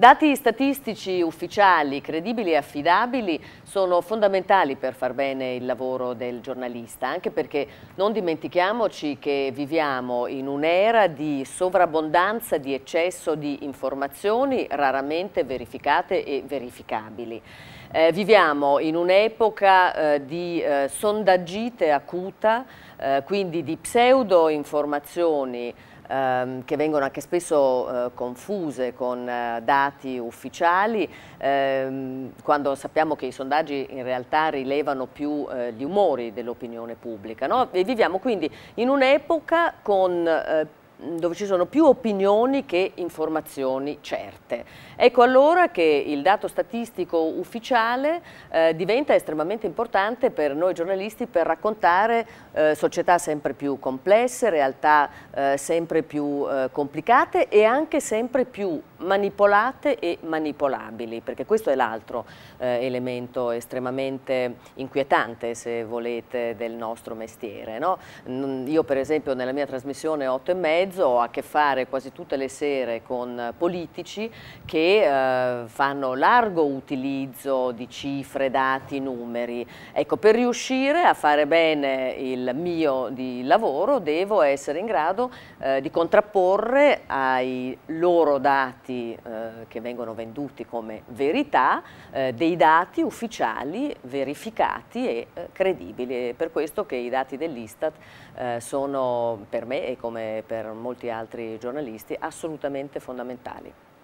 Dati statistici ufficiali, credibili e affidabili sono fondamentali per far bene il lavoro del giornalista, anche perché non dimentichiamoci che viviamo in un'era di sovrabbondanza, di eccesso di informazioni raramente verificate e verificabili. Eh, viviamo in un'epoca eh, di eh, sondaggite acuta, eh, quindi di pseudo informazioni ehm, che vengono anche spesso eh, confuse con eh, dati ufficiali, ehm, quando sappiamo che i sondaggi in realtà rilevano più eh, gli umori dell'opinione pubblica. No? E viviamo quindi in un'epoca con eh, dove ci sono più opinioni che informazioni certe. Ecco allora che il dato statistico ufficiale eh, diventa estremamente importante per noi giornalisti per raccontare eh, società sempre più complesse, realtà eh, sempre più eh, complicate e anche sempre più manipolate e manipolabili, perché questo è l'altro eh, elemento estremamente inquietante, se volete, del nostro mestiere. No? Mm, io per esempio nella mia trasmissione 8 e mezzo ho a che fare quasi tutte le sere con politici che eh, fanno largo utilizzo di cifre, dati, numeri. Ecco, per riuscire a fare bene il mio di lavoro devo essere in grado eh, di contrapporre ai loro dati dati eh, che vengono venduti come verità, eh, dei dati ufficiali verificati e eh, credibili. È per questo che i dati dell'Istat eh, sono per me e come per molti altri giornalisti assolutamente fondamentali.